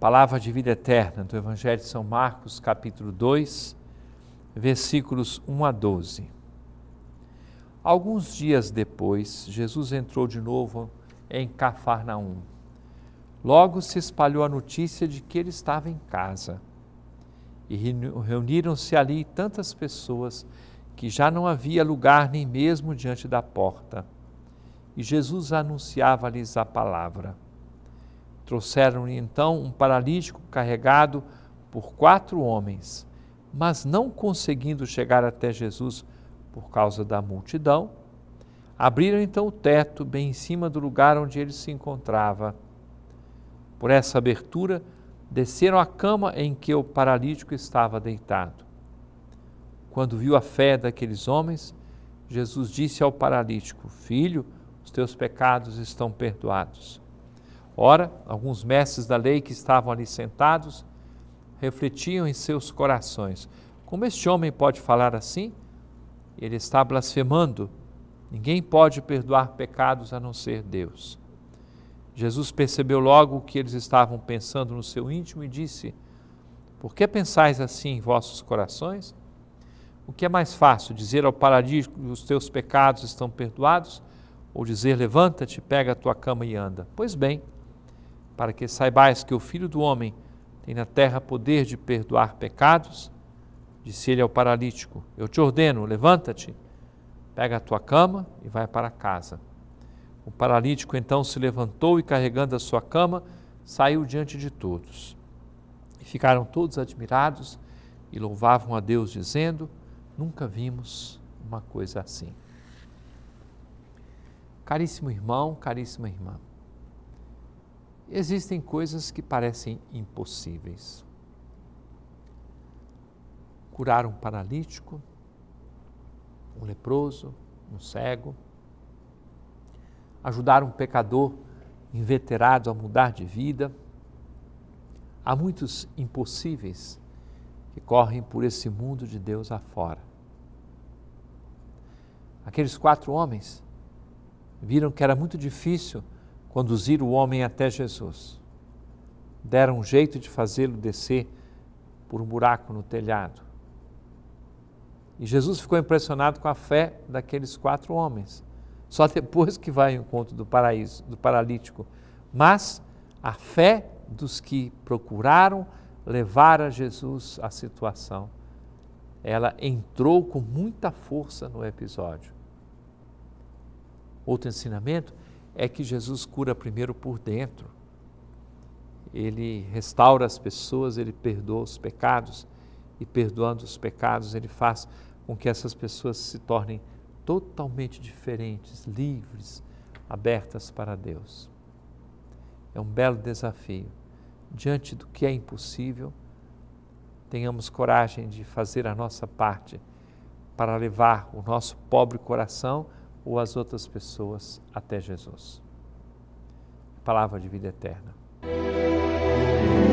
Palavra de vida eterna do Evangelho de São Marcos, capítulo 2, versículos 1 a 12. Alguns dias depois, Jesus entrou de novo em Cafarnaum. Logo se espalhou a notícia de que ele estava em casa. E reuniram-se ali tantas pessoas que já não havia lugar nem mesmo diante da porta. E Jesus anunciava-lhes a palavra. Trouxeram-lhe então um paralítico carregado por quatro homens, mas não conseguindo chegar até Jesus por causa da multidão, abriram então o teto bem em cima do lugar onde ele se encontrava. Por essa abertura, desceram à cama em que o paralítico estava deitado. Quando viu a fé daqueles homens, Jesus disse ao paralítico: Filho, os teus pecados estão perdoados. Ora, alguns mestres da lei que estavam ali sentados refletiam em seus corações: como este homem pode falar assim? Ele está blasfemando. Ninguém pode perdoar pecados a não ser Deus. Jesus percebeu logo o que eles estavam pensando no seu íntimo e disse: Por que pensais assim em vossos corações? O que é mais fácil, dizer ao que os teus pecados estão perdoados, ou dizer levanta-te, pega a tua cama e anda? Pois bem, para que saibais que o Filho do Homem tem na terra poder de perdoar pecados. Disse ele ao paralítico: Eu te ordeno, levanta-te, pega a tua cama e vai para casa. O paralítico então se levantou e, carregando a sua cama, saiu diante de todos. E ficaram todos admirados e louvavam a Deus, dizendo: Nunca vimos uma coisa assim. Caríssimo irmão, caríssima irmã, existem coisas que parecem impossíveis. Curar um paralítico, um leproso, um cego, ajudar um pecador inveterado a mudar de vida. Há muitos impossíveis que correm por esse mundo de Deus afora. Aqueles quatro homens viram que era muito difícil conduzir o homem até Jesus. Deram um jeito de fazê-lo descer por um buraco no telhado. E Jesus ficou impressionado com a fé daqueles quatro homens. Só depois que vai ao encontro do paraíso, do paralítico. Mas a fé dos que procuraram levar a Jesus à situação, ela entrou com muita força no episódio. Outro ensinamento é que Jesus cura primeiro por dentro. Ele restaura as pessoas, ele perdoa os pecados, e perdoando os pecados, ele faz com que essas pessoas se tornem totalmente diferentes, livres, abertas para Deus. É um belo desafio. Diante do que é impossível, tenhamos coragem de fazer a nossa parte para levar o nosso pobre coração ou as outras pessoas até Jesus. Palavra de vida eterna.